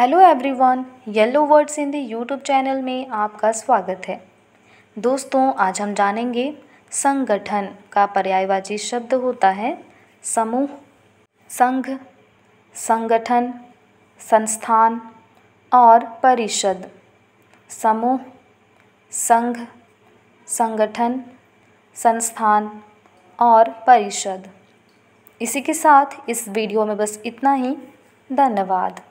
hello everyone yellow words in the YouTube channel में आपका स्वागत है दोस्तों आज हम जानेंगे संगठन का पर्यायवाची शब्द होता है समूह संघ संगठन संस्थान और परिषद समूह संघ संगठन संस्थान और परिषद इसी के साथ इस वीडियो में बस इतना ही धन्यवाद